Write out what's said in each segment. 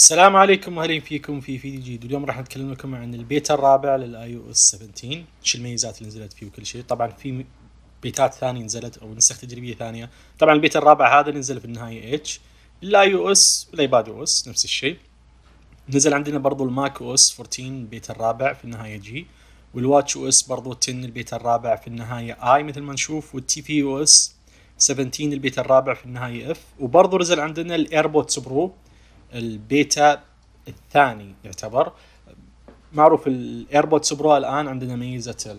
السلام عليكم واهلين فيكم في فيديو جديد واليوم راح نتكلم لكم عن البيتا الرابع للاي او اس 17 شو الميزات اللي نزلت فيه وكل شيء طبعا في بيتات ثانيه نزلت او نسخ تجريبيه ثانيه طبعا البيتا الرابع هذا نزل في النهايه اتش الاي او اس والايباد او اس نفس الشيء نزل عندنا برضو الماك او اس 14 بيتا الرابع في النهايه جي والواتش او اس برضو 10 البيتا الرابع في النهايه اي مثل ما نشوف والتي بي او اس 17 البيتا الرابع في النهايه اف وبرضو نزل عندنا الايربودز برو البيتا الثاني يعتبر معروف الايربودز برو الان عندنا ميزه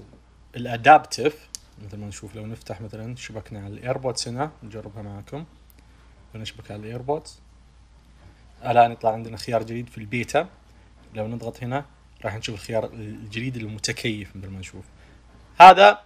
الادابتف مثل ما نشوف لو نفتح مثلا شبكنا على الايربودز هنا نجربها معكم نشبك على الايربودز الان يطلع عندنا خيار جديد في البيتا لو نضغط هنا راح نشوف الخيار الجديد المتكيف مثل ما نشوف هذا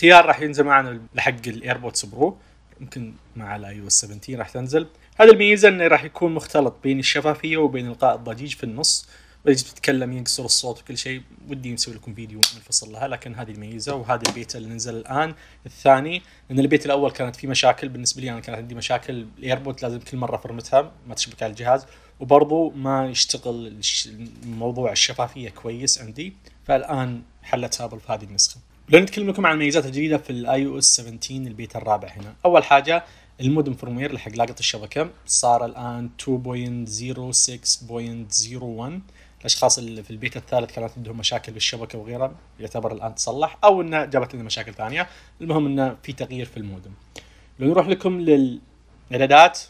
خيار راح ينزل معنا لحق الايربودز برو يمكن مع الاي او 17 راح تنزل هذا الميزه انه راح يكون مختلط بين الشفافيه وبين القاء الضجيج في النص بجي تتكلم ينكسر الصوت وكل شيء ودي نسوي لكم فيديو منفصل لها لكن هذه الميزه وهذا البيت اللي نزل الان الثاني لان البيت الاول كانت فيه مشاكل بالنسبه لي انا كانت عندي مشاكل الايربوت لازم كل مره فرمتها ما تشبك على الجهاز وبرضو ما يشتغل موضوع الشفافيه كويس عندي فالان حلت ابل في هذه النسخه لو نتكلم لكم عن الميزات الجديده في الاي او اس 17 البيتا الرابع هنا اول حاجه المودم فرموير لحق لاقة لاقط الشبكه صار الان 2.06.01 الاشخاص اللي في البيت الثالث كانت عندهم مشاكل بالشبكه وغيرها يعتبر الان تصلح او انه جابت لنا مشاكل ثانيه المهم انه في تغيير في المودم لو نروح لكم للاعدادات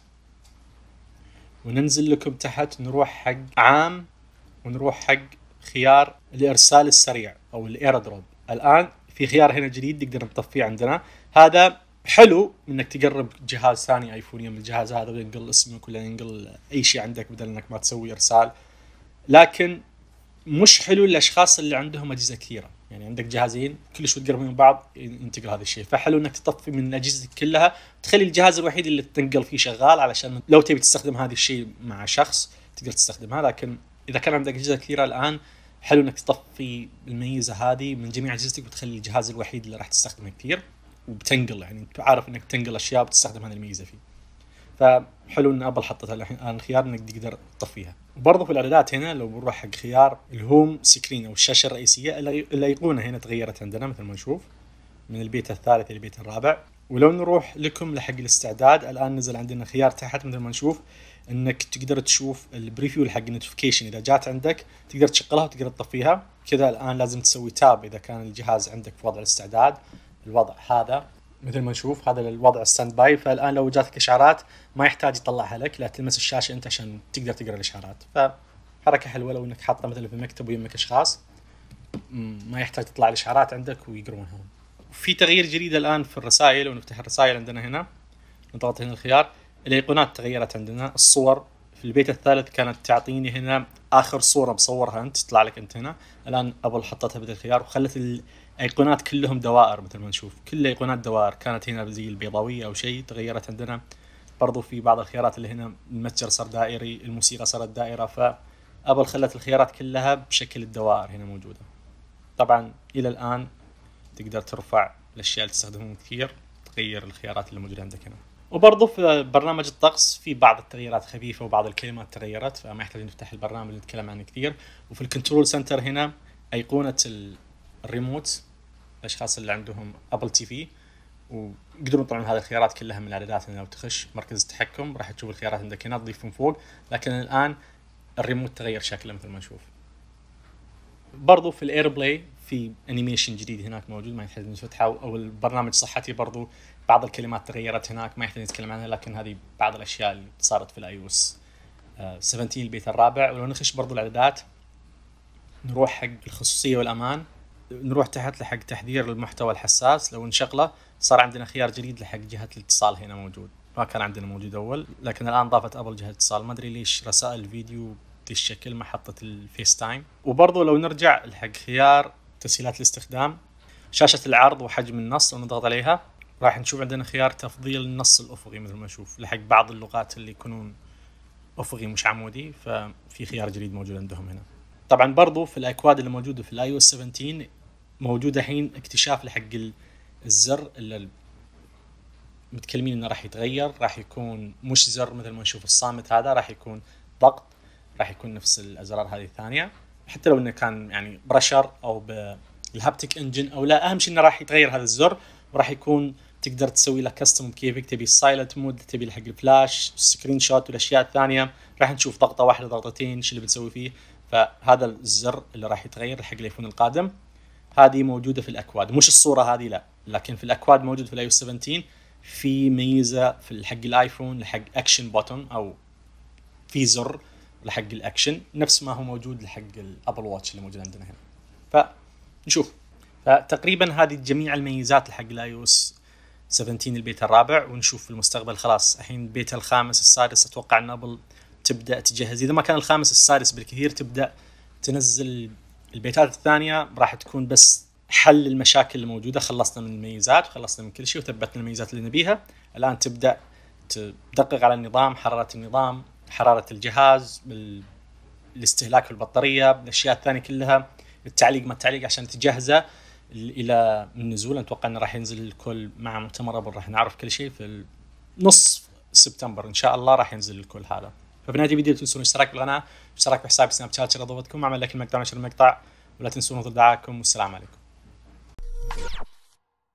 وننزل لكم تحت نروح حق عام ونروح حق خيار الارسال السريع او الايردروب الان في خيار هنا جديد نقدر نطفيه عندنا هذا حلو انك تقرب جهاز ثاني ايفون من الجهاز هذا وينقل اسمك ولا ينقل اي شيء عندك بدل انك ما تسوي ارسال لكن مش حلو للاشخاص اللي عندهم اجهزه كثيره يعني عندك جهازين كل شوي تقرب من بعض ينتقل هذا الشيء فحلو انك تطفي من اجهزتك كلها تخلي الجهاز الوحيد اللي تنقل فيه شغال علشان لو تبي تستخدم هذا الشيء مع شخص تقدر تستخدمها لكن اذا كان عندك اجهزه كثيره الان حلو انك تطفي الميزه هذه من جميع اجهزتك بتخلي الجهاز الوحيد اللي راح تستخدمه كثير وبتنقل يعني انت عارف انك تنقل اشياء بتستخدم هذه الميزه فيه فحلو ان ابل حطتها الان خيار انك تقدر تطفيها برضه في الاعدادات هنا لو بنروح حق خيار الهوم سكرين او الشاشه الرئيسيه الايقونه هنا تغيرت عندنا مثل ما نشوف من البيت الثالث الى البيت الرابع ولو نروح لكم لحق الاستعداد الان نزل عندنا خيار تحت مثل ما نشوف انك تقدر تشوف البريفيو حق النوتيفيكيشن اذا جات عندك تقدر تشغلها وتقدر تطفيها كذا الان لازم تسوي تاب اذا كان الجهاز عندك في وضع الاستعداد الوضع هذا مثل ما نشوف هذا الوضع الستاند باي فالان لو جاتك اشعارات ما يحتاج يطلعها لك لا تلمس الشاشه انت عشان تقدر تقرا الاشعارات فحركه حلوه لو انك حاطه مثلا في مكتب ويمك اشخاص ما يحتاج تطلع الاشعارات عندك ويقرونها في تغيير جديد الان في الرسائل ونفتح الرسائل عندنا هنا نضغط هنا الخيار الايقونات تغيرت عندنا الصور في البيت الثالث كانت تعطيني هنا اخر صوره مصورها انت تطلع لك انت هنا الان ابل حطتها بدل الخيار وخلت الايقونات كلهم دوائر مثل ما نشوف كل الايقونات دوائر كانت هنا زي البيضاويه او شيء تغيرت عندنا برضو في بعض الخيارات اللي هنا المتجر صار دائري الموسيقى صارت دائره فابل خلت الخيارات كلها بشكل الدوائر هنا موجوده طبعا الى الان تقدر ترفع الاشياء اللي تستخدمهم كثير تغير الخيارات اللي موجوده عندك هنا وبرضه في برنامج الطقس في بعض التغييرات خفيفه وبعض الكلمات تغيرت فما يحتاج نفتح البرنامج نتكلم عنه كثير وفي الكنترول سنتر هنا ايقونه الريموت الاشخاص اللي عندهم ابل تي في ويقدرون يطلعون هذه الخيارات كلها من الاعدادات لو تخش مركز التحكم راح تشوف الخيارات عندك هنا تضيف من فوق لكن الان الريموت تغير شكله مثل ما نشوف برضو في الاير بلاي في انيميشن جديد هناك موجود ما يحتاج نفتحه او البرنامج صحتي برضو بعض الكلمات تغيرت هناك ما يحتاج نتكلم عنها لكن هذه بعض الاشياء اللي صارت في الايوس 17 آه، البيت الرابع ولو نخش برضو الاعدادات نروح حق الخصوصيه والامان نروح تحت لحق تحذير المحتوى الحساس لو نشغله صار عندنا خيار جديد لحق جهه الاتصال هنا موجود ما كان عندنا موجود اول لكن الان ضافت ابل جهه الاتصال ما ادري ليش رسائل فيديو الشكل محطه الفيس تايم وبرضه لو نرجع لحق خيار تسهيلات الاستخدام شاشه العرض وحجم النص ونضغط عليها راح نشوف عندنا خيار تفضيل النص الافقي مثل ما نشوف لحق بعض اللغات اللي يكونون افقي مش عمودي ففي خيار جديد موجود عندهم هنا طبعا برضو في الاكواد اللي موجوده في الاي او 17 موجوده الحين اكتشاف لحق الزر اللي متكلمين انه راح يتغير راح يكون مش زر مثل ما نشوف الصامت هذا راح يكون ضغط راح يكون نفس الازرار هذه الثانيه حتى لو انه كان يعني برشر او بالهابتك انجن او لا اهم شيء انه راح يتغير هذا الزر وراح يكون تقدر تسوي له كاستم بكيفك تبي السايلنت مود تبي حق الفلاش السكرين شوت والاشياء الثانيه راح نشوف ضغطه واحده ضغطتين ايش اللي بنسوي فيه فهذا الزر اللي راح يتغير حق الايفون القادم هذه موجوده في الاكواد مش الصوره هذه لا لكن في الاكواد موجود في الاي 17 في ميزه في حق الايفون لحق اكشن بوتون او في زر لحق الاكشن نفس ما هو موجود لحق الابل واتش اللي موجود عندنا هنا فنشوف فتقريبا هذه جميع الميزات لحق الاي 17 البيت الرابع ونشوف في المستقبل خلاص الحين البيت الخامس السادس اتوقع ان ابل تبدا تجهز اذا ما كان الخامس السادس بالكثير تبدا تنزل البيتات الثانيه راح تكون بس حل المشاكل الموجوده خلصنا من الميزات وخلصنا من كل شيء وثبتنا الميزات اللي نبيها الان تبدا تدقق على النظام حراره النظام حراره الجهاز الاستهلاك البطاريه الاشياء الثانيه كلها التعليق ما التعليق عشان تجهزه الى النزول نتوقع انه راح ينزل الكل مع مؤتمر ابل راح نعرف كل شيء في نصف سبتمبر ان شاء الله راح ينزل الكل هذا فبنادي فيديو تنسون الاشتراك بالقناه الاشتراك بحساب سناب شات ضبطكم اعمل لك المقطع نشر المقطع ولا تنسون ترد والسلام عليكم